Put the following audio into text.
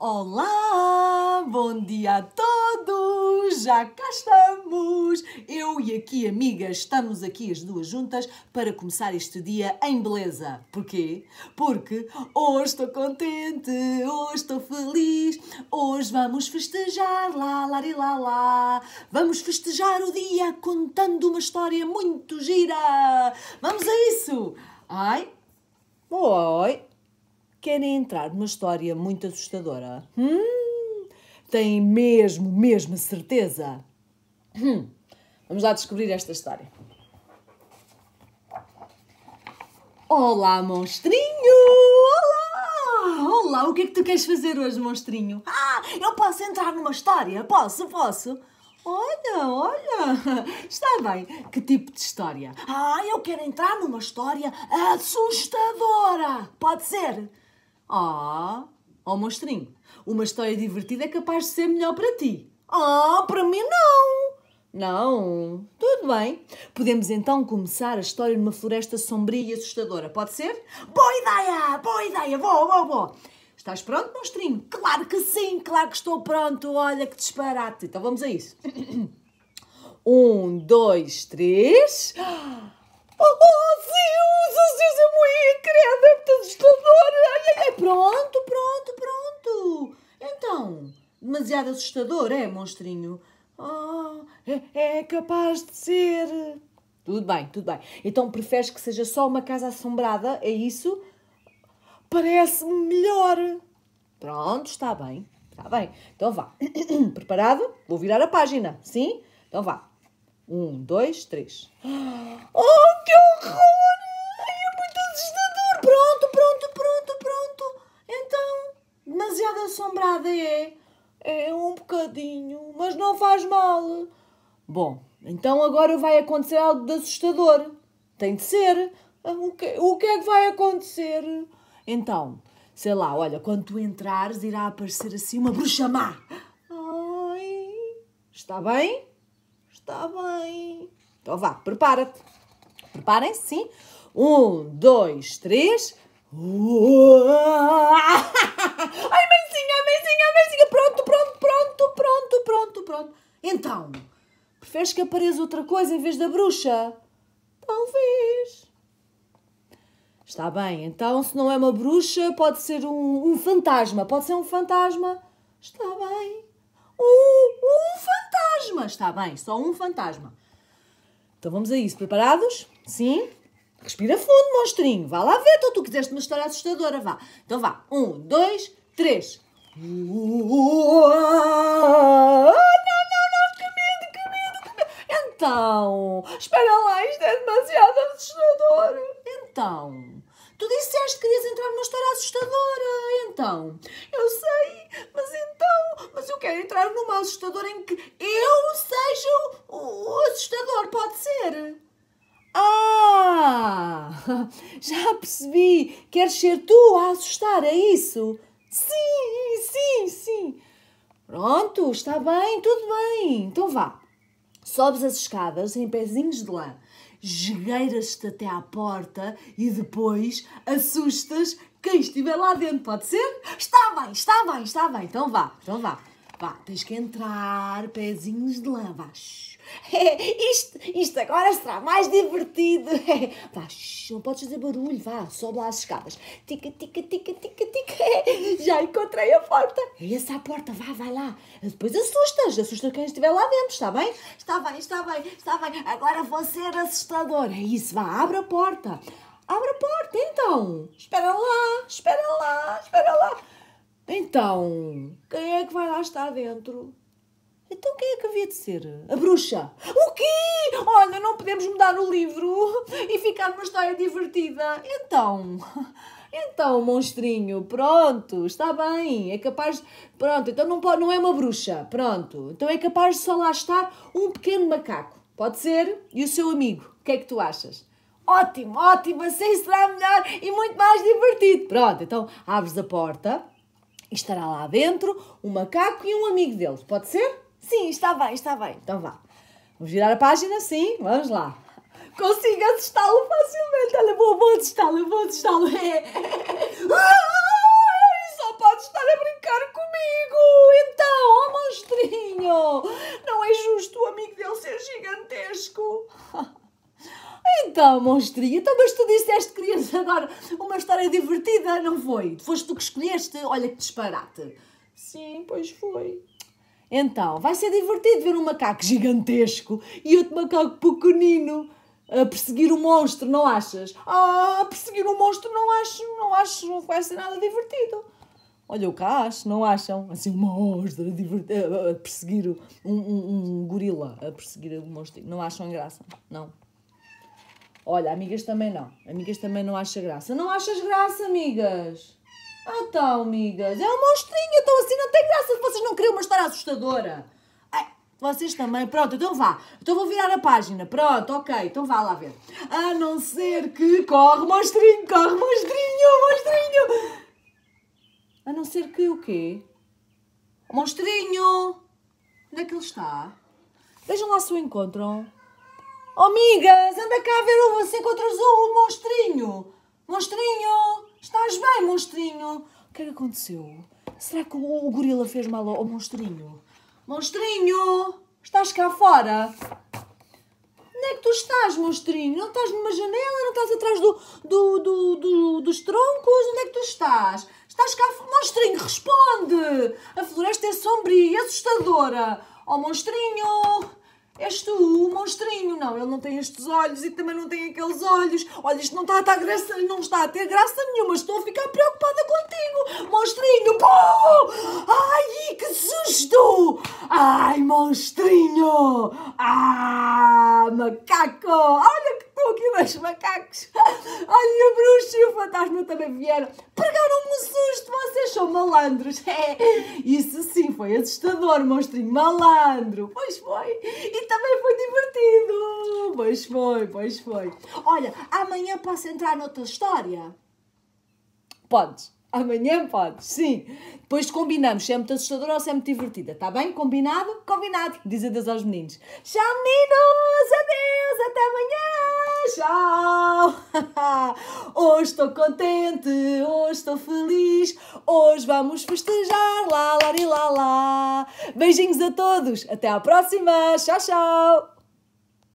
Olá, bom dia a todos! Já cá estamos! Eu e aqui, amigas estamos aqui as duas juntas para começar este dia em beleza. Porquê? Porque hoje estou contente, hoje estou feliz, hoje vamos festejar, lá, lá, lá, lá. Vamos festejar o dia contando uma história muito gira. Vamos a isso! Ai! Oi! Querem entrar numa história muito assustadora? Hum, têm mesmo, mesmo certeza? Hum, vamos lá descobrir esta história. Olá, monstrinho! Olá! Olá, o que é que tu queres fazer hoje, monstrinho? Ah, eu posso entrar numa história? Posso, posso? Olha, olha! Está bem, que tipo de história? Ah, eu quero entrar numa história assustadora! Pode ser? Ah, oh monstrinho, uma história divertida é capaz de ser melhor para ti. Ah, para mim não. Não, tudo bem. Podemos então começar a história numa floresta sombria e assustadora, pode ser? Boa ideia, boa ideia, vou, vou, vou. Estás pronto, monstrinho? Claro que sim, claro que estou pronto. Olha que disparate. Então vamos a isso. Um, dois, três. Oh, oh, demasiado assustador, é, monstrinho? Oh, é, é capaz de ser. Tudo bem, tudo bem. Então preferes que seja só uma casa assombrada, é isso? Parece-me melhor. Pronto, está bem. Está bem. Então vá. Preparado? Vou virar a página, sim? Então vá. Um, dois, três. Oh, Bom, então agora vai acontecer algo de assustador. Tem de ser. Ah, o que, o que é que vai acontecer? Então, sei lá, olha, quando tu entrares irá aparecer assim uma bruxa má. Ai, está bem? Está bem. Então vá, prepara-te. Preparem-se, sim. Um, dois, três. Ai, mãezinha, mãezinha, mãezinha. Pronto, pronto, pronto, pronto, pronto, pronto. Então... Preferes que apareça outra coisa em vez da bruxa? Talvez. Está bem, então se não é uma bruxa, pode ser um, um fantasma. Pode ser um fantasma. Está bem. Um, um fantasma. Está bem, só um fantasma. Então vamos a isso. Preparados? Sim? Respira fundo, monstrinho. Vá lá ver, então tu quiseste uma história assustadora, vá. Então vá. Um, dois, três. Então, espera lá, isto é demasiado assustador. Então, tu disseste que querias entrar numa história assustadora. Então, eu sei, mas então, mas eu quero entrar numa assustadora em que eu seja o, o assustador, pode ser? Ah, já percebi. Queres ser tu a assustar, é isso? Sim, sim, sim. Pronto, está bem, tudo bem. Então vá. Sobes as escadas em pezinhos de lã, esgueiras-te até à porta e depois assustas quem estiver lá dentro, pode ser? Está bem, está bem, está bem, então vá, então vá. Vá, tens que entrar, pezinhos de lã, vá. isto, isto agora será mais divertido. É, vá, não podes fazer barulho, vá, sobe lá as escadas. Tica, tica, tica, tica, tica. já encontrei a porta. É essa a porta, vá, vai lá. Depois assustas, assusta quem estiver lá dentro, está bem? Está bem, está bem, está bem. Agora vou ser assustador. É isso, vá, abre a porta. Abre a porta, então. Espera lá, espera lá, espera lá. Então, quem é está dentro. Então quem é que havia de ser? A bruxa. O quê? Olha, não podemos mudar o livro e ficar numa história divertida. Então, então, monstrinho, pronto, está bem, é capaz... De, pronto, então não, não é uma bruxa, pronto. Então é capaz de só lá estar um pequeno macaco. Pode ser? E o seu amigo? O que é que tu achas? Ótimo, ótimo, assim será melhor e muito mais divertido. Pronto, então abres a porta estará lá dentro um macaco e um amigo deles. Pode ser? Sim, está bem, está bem. Então vá. Vamos virar a página? Sim, vamos lá. Consigo assustá-lo facilmente. Olha, vou, vou assustá-lo, vou assustá-lo. Ah! Então, monstrinho, então, mas tu disseste que querias agora uma história divertida, não foi? Foste tu que escolheste? Olha que disparate. Sim, pois foi. Então, vai ser divertido ver um macaco gigantesco e outro macaco pequenino a perseguir o um monstro, não achas? Ah, perseguir o um monstro não acho, não acho, não vai ser nada divertido. Olha, o cá acho, não acham? Assim, um monstro a, a perseguir um, um, um gorila, a perseguir o monstro. Não acham graça? Não. Olha, amigas também não. Amigas também não acham graça. Não achas graça, amigas? Ah, tal, então, amigas. É um monstrinho. então assim não tem graça. Vocês não queriam uma história assustadora. Ai, vocês também. Pronto, então vá. Então vou virar a página. Pronto, ok. Então vá lá ver. A não ser que... Corre, monstrinho, corre, monstrinho, monstrinho. A não ser que o quê? Monstrinho. Onde é que ele está? Vejam lá se o encontram. Oh, amigas, anda cá ver você encontrou o monstrinho. Monstrinho, estás bem, monstrinho? O que é que aconteceu? Será que o, o gorila fez mal ao, ao monstrinho? Monstrinho, estás cá fora? Onde é que tu estás, monstrinho? Não estás numa janela? Não estás atrás do, do, do, do dos troncos? Onde é que tu estás? Estás cá, monstrinho, responde! A floresta é sombria e assustadora. Oh, monstrinho! És tu o monstrinho, não, ele não tem estes olhos e também não tem aqueles olhos. Olha, isto não está a, ter graça, não está a ter graça nenhuma, estou a ficar preocupada contigo, monstrinho. Pô! Ai, que susto! Ai, monstrinho! Ah, macaco! Olha que estão aqui meus macacos! Olha, a bruxa e o fantasma também vieram susto, vocês são malandros. É, isso sim, foi assustador, monstrinho malandro. Pois foi. E também foi divertido. Pois foi, pois foi. Olha, amanhã posso entrar noutra história? Podes. Amanhã podes, sim. Depois combinamos se é muito assustadora ou se é muito divertida. Está bem? Combinado? Combinado. Diz adeus aos meninos. Tchau, meninos! Adeus! Até amanhã! Hoje estou contente, hoje estou feliz, hoje vamos festejar, lá, lá, lá, lá. Beijinhos a todos, até à próxima, tchau, tchau!